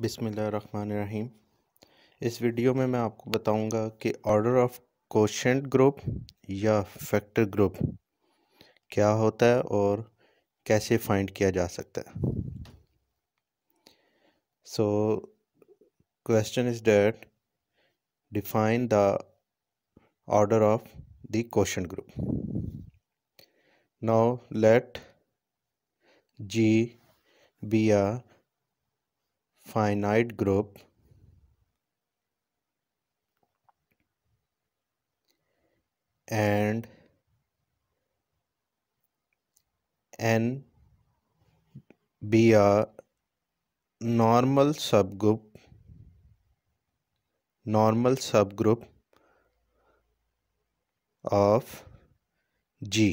बिसमीम इस वीडियो में मैं आपको बताऊंगा कि ऑर्डर ऑफ क्वेश्चन ग्रुप या फैक्टर ग्रुप क्या होता है और कैसे फाइंड किया जा सकता है so quotient is that define the order of the quotient group now let G be a finite group and n be a normal subgroup normal subgroup of G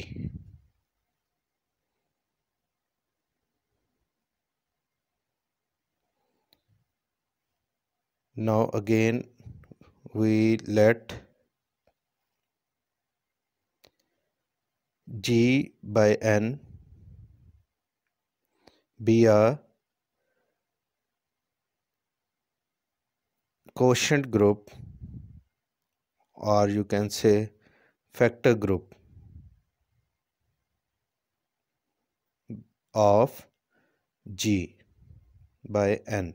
now again we let g by n be a quotient group or you can say factor group of g by n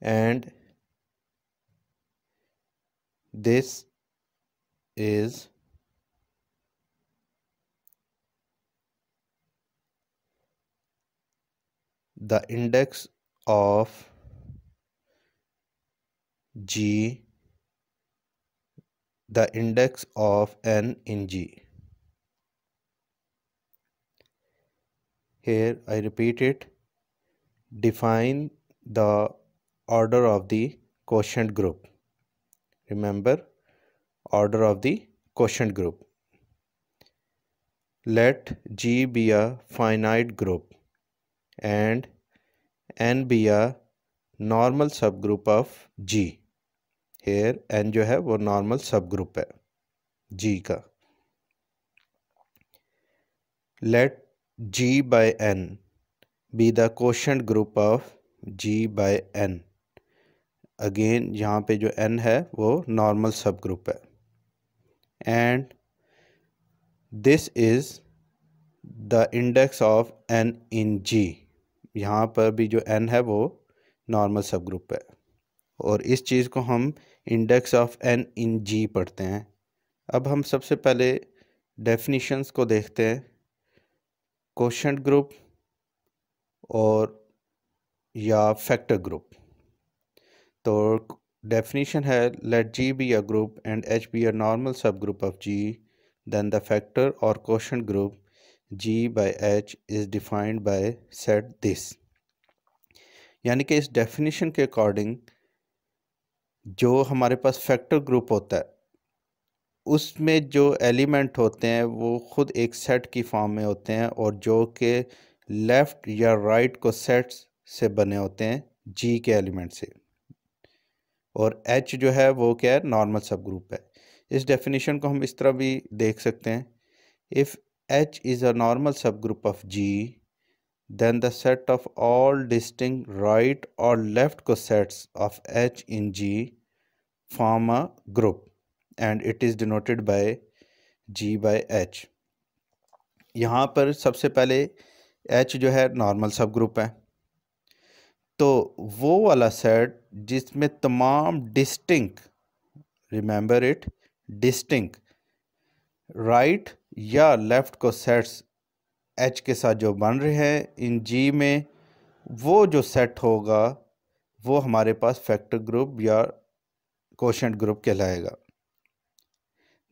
and this is the index of g the index of n in g here i repeat it define the order of the quotient group. Remember, order of the quotient group. Let G be a finite group and N be a normal subgroup of G. Here N jo hai, wo normal subgroup hai. G Let G by N be the quotient group of G by N. Again यहाँ पे जो N है वो normal subgroup है and this is the index of N in G यहाँ पर भी जो एन है वो नॉर्मल सब ग्रुप है और इस चीज़ को हम index of N in G पढ़ते हैं अब हम सबसे पहले डेफिनीशंस को देखते हैं क्वेश्चन ग्रुप और या फैक्टर ग्रुप तो डेफिनेशन है let G be a group and H be a normal subgroup of G then the factor और quotient group G by H is defined by set this यानी कि इस definition के according जो हमारे पास फैक्टर ग्रुप होता है उसमें जो एलिमेंट होते हैं वो ख़ुद एक सेट की फॉर्म में होते हैं और जो के लेफ़्ट या राइट को सेट्स से बने होते हैं जी के एलिमेंट से और एच जो है वो क्या है नॉर्मल सब ग्रुप है इस डेफिनेशन को हम इस तरह भी देख सकते हैं if H is a normal subgroup of G the set of all distinct right और left cosets of H in G form a group and it is denoted by G by H यहाँ पर सबसे पहले H जो है normal subgroup है तो वो वाला सेट जिसमें तमाम distinct remember it distinct right या लेफ़्ट को सेट्स एच के साथ जो बन रहे हैं इन जी में वो जो सेट होगा वो हमारे पास फैक्टर ग्रुप या क्वेश्चन ग्रुप कहलाएगा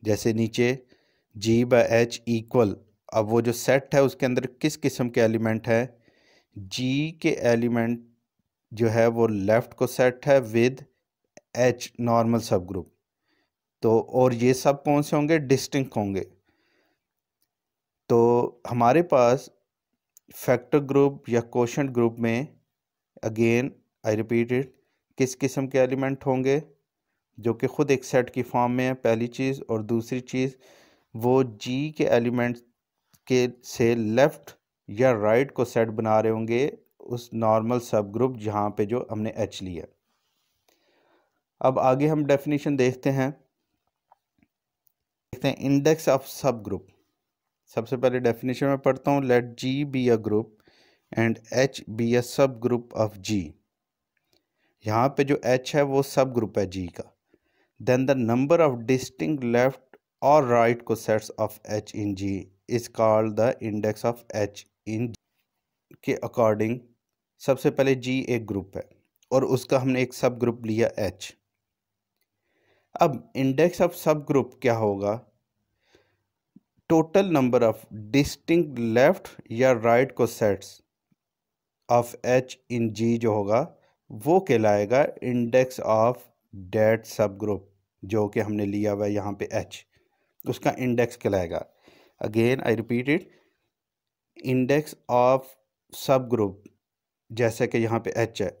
जैसे नीचे जी बा एच इक्वल अब वो जो सेट है उसके अंदर किस किस्म के एलिमेंट हैं जी के एलिमेंट जो है वो लेफ़्ट को सेट है with H normal subgroup तो और ये सब कौन से होंगे डिस्टिंक्ट होंगे तो हमारे पास फैक्टर ग्रुप या क्वेश्चन ग्रुप में अगेन आई रिपीट इट किस किस्म के एलिमेंट होंगे जो कि ख़ुद एक सेट की फॉर्म में है पहली चीज़ और दूसरी चीज़ वो जी के एलिमेंट के से लेफ़्ट या राइट right को सेट बना रहे होंगे उस नॉर्मल सब ग्रुप जहाँ पे जो हमने एच लिया अब आगे हम डेफिनेशन देखते हैं देखते हैं इंडेक्स ऑफ सब ग्रुप सबसे पहले डेफिनेशन में पढ़ता हूँ let G be a group and H be a subgroup of जी यहाँ पे जो एच है वो सब ग्रुप है जी का then the number of distinct left और right cosets of H in G is called the index of H in के अकॉर्डिंग सबसे पहले जी एक ग्रुप है और उसका हमने एक सब ग्रुप लिया एच अब इंडेक्स ऑफ सब ग्रुप क्या होगा total number of distinct left या right cosets of H in G जो होगा वो कहलाएगा index of that subgroup जो कि हमने लिया हुआ है यहाँ पे एच उसका इंडेक्स कहलाएगा again I repeat it index of subgroup जैसे कि यहाँ पे एच है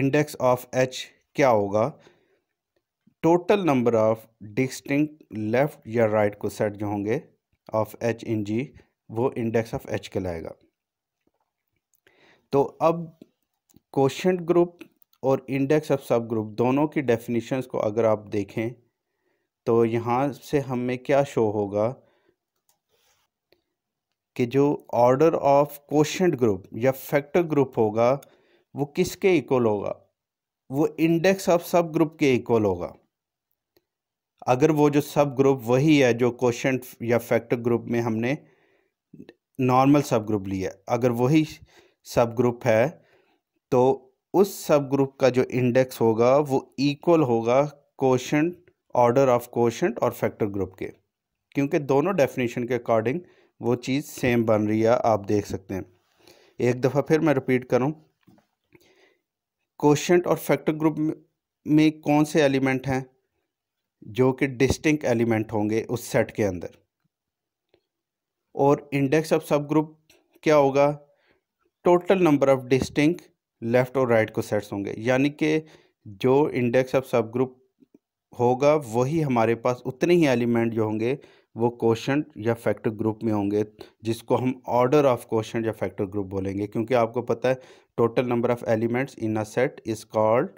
इंडेक्स ऑफ एच क्या होगा total number of distinct left या राइट को सेट जो होंगे ऑफ एच इन जी वो इंडेक्स ऑफ एच कहलाएगा तो अब क्वेश्चन ग्रुप और इंडेक्स ऑफ सब ग्रुप दोनों की डेफिनेशंस को अगर आप देखें तो यहाँ से हमें क्या शो होगा कि जो ऑर्डर ऑफ क्वेश्चन ग्रुप या फैक्टर ग्रुप होगा वो किसके इक्वल होगा वो इंडेक्स ऑफ सब ग्रुप के इक्वल होगा अगर वो जो सब ग्रुप वही है जो क्वेश्चन या फैक्टर ग्रुप में हमने नॉर्मल सब ग्रुप लिया अगर वही सब ग्रुप है तो उस सब ग्रुप का जो इंडेक्स होगा वो इक्वल होगा क्वेश्चन ऑर्डर ऑफ क्वेश्चन और फैक्टर ग्रुप के क्योंकि दोनों डेफिनेशन के अकॉर्डिंग वो चीज़ सेम बन रही है आप देख सकते हैं एक दफ़ा फिर मैं रिपीट करूँ क्वेश्चन और फैक्टर ग्रुप में कौन से एलिमेंट हैं जो कि डिस्टिंक्ट एलिमेंट होंगे उस सेट के अंदर और इंडेक्स ऑफ सब ग्रुप क्या होगा total number of distinct left और राइट को सेट्स होंगे यानी कि जो इंडेक्स ऑफ सब ग्रुप होगा वही हमारे पास उतने ही एलिमेंट जो होंगे वो क्वेश्चन या फैक्टर ग्रुप में होंगे जिसको हम ऑर्डर ऑफ क्वेश्चन या फैक्टर ग्रुप बोलेंगे क्योंकि आपको पता है total number of elements in a set is called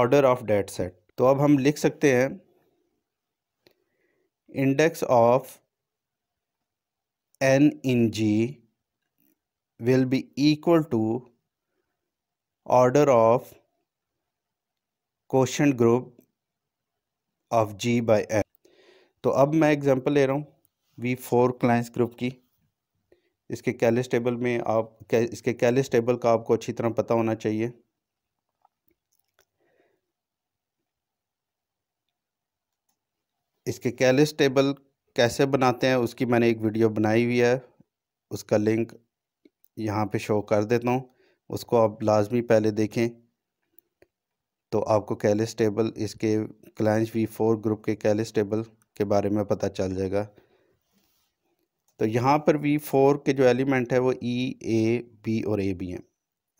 order of that set तो अब हम लिख सकते हैं index of N in G will be equal to order of quotient group of G by N तो अब मैं एग्जांपल ले रहा हूँ वी फोर क्लाइंस ग्रुप की इसके कैलिस टेबल में आप इसके कैलिस टेबल का आपको अच्छी तरह पता होना चाहिए इसके कैलिस टेबल कैसे बनाते हैं उसकी मैंने एक वीडियो बनाई हुई है उसका लिंक यहाँ पे शो कर देता हूँ उसको आप लाजमी पहले देखें तो आपको कैलिस टेबल इसके क्लाइंस वी फोर ग्रुप के कैलिस टेबल के बारे में पता चल जाएगा तो यहाँ पर भी फोर के जो एलिमेंट है वो ई ए बी और ए बी हैं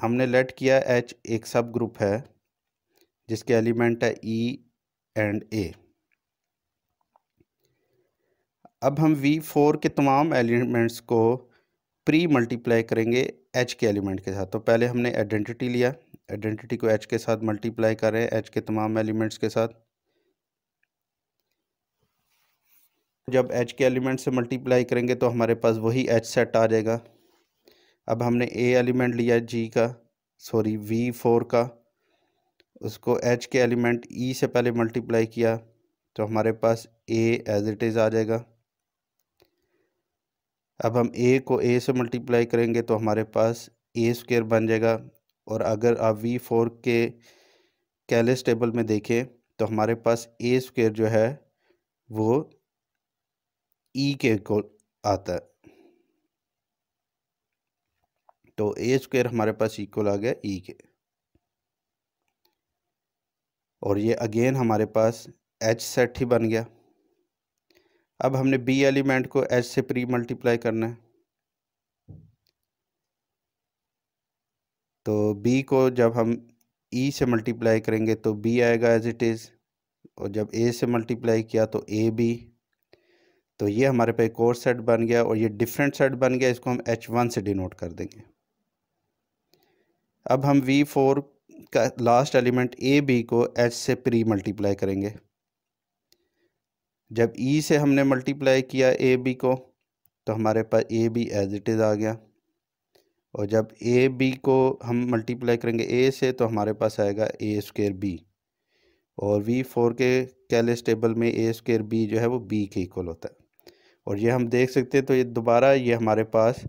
हमने लेट किया एच एक सब ग्रुप है जिसके एलिमेंट है ई एंड ए अब हम वी फोर के तमाम एलिमेंट्स को प्री मल्टीप्लाई करेंगे एच के एलिमेंट के साथ तो पहले हमने आइडेंटिटी लिया आइडेंटिटी को एच के साथ मल्टीप्लाई करें एच के तमाम एलिमेंट्स के साथ जब एच के एलिमेंट से मल्टीप्लाई करेंगे तो हमारे पास वही एच सेट आ जाएगा अब हमने ए एलिमेंट लिया जी का सॉरी वी फोर का उसको एच के एलिमेंट ई e से पहले मल्टीप्लाई किया तो हमारे पास ए एज इट इज़ आ जाएगा अब हम ए को ए से मल्टीप्लाई करेंगे तो हमारे पास ए स्क्र बन जाएगा और अगर आप वी फोर के कैलेस टेबल में देखें तो हमारे पास ए स्क्र जो है वो ई के इक्वल आता है तो ए स्क्वेयर हमारे पास इक्वल आ गया ई के और ये अगेन हमारे पास एच सेट ही बन गया अब हमने बी एलिमेंट को एच से प्री मल्टीप्लाई करना है तो बी को जब हम ई e से मल्टीप्लाई करेंगे तो बी आएगा एज इट इज़ और जब ए से मल्टीप्लाई किया तो ए बी तो ये हमारे पे एक और सेट बन गया और ये डिफरेंट सेट बन गया इसको हम एच वन से डिनोट कर देंगे अब हम वी फोर का लास्ट एलिमेंट ए बी को एच से प्री मल्टीप्लाई करेंगे जब ई e से हमने मल्टीप्लाई किया ए बी को तो हमारे पास A B as it is आ गया और जब ए बी को हम मल्टीप्लाई करेंगे ए से तो हमारे पास आएगा ए स्क्र बी और वी फोर के कैलेस टेबल में ए स्क्र बी जो है वो बी के इक्वल होता है और ये हम देख सकते हैं तो ये दोबारा ये हमारे पास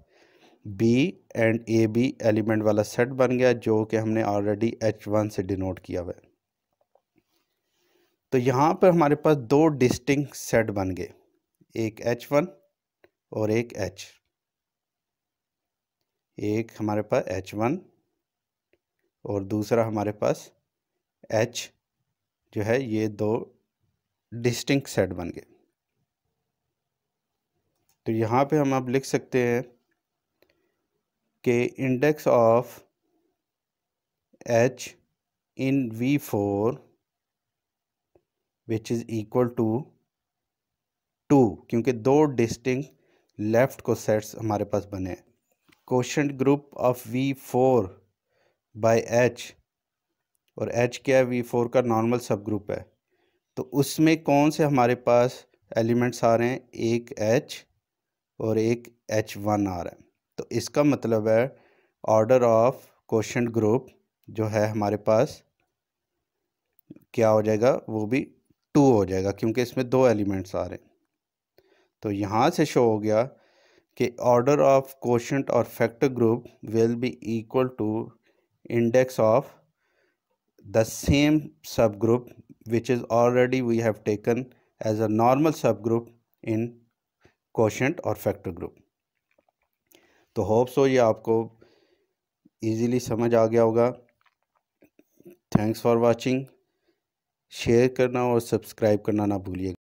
B and A B element वाला सेट बन गया जो कि हमने ऑलरेडी एच वन से डिनोट किया हुआ तो यहाँ पर हमारे पास दो डिस्टिंग सेट बन गए एक एच वन और एक एच एक हमारे पास एच वन और दूसरा हमारे पास एच जो है ये दो डिस्टिंक सेट बन गए तो यहाँ पे हम आप लिख सकते हैं कि index of H in V four which is equal to two क्योंकि दो डिस्टिंग लेफ़्ट को सेट्स हमारे पास बने quotient group of V four by H और एच क्या है वी फोर का नॉर्मल सब ग्रुप है तो उसमें कौन से हमारे पास एलिमेंट्स आ रहे हैं एक एच और एक एच वन आ रहा है तो इसका मतलब है ऑर्डर ऑफ क्वेश्चन ग्रुप जो है हमारे पास क्या हो जाएगा वो भी टू हो जाएगा क्योंकि इसमें दो एलिमेंट्स आ रहे हैं तो यहाँ से शो हो गया कि ऑर्डर ऑफ क्वेश्चन और factor group will be equal to index of the same subgroup which is already we have taken as a normal subgroup in quotient और फैक्टर ग्रुप तो hopes हो ये आपको easily समझ आ गया होगा thanks for watching share करना और सब्सक्राइब करना ना भूलिएगा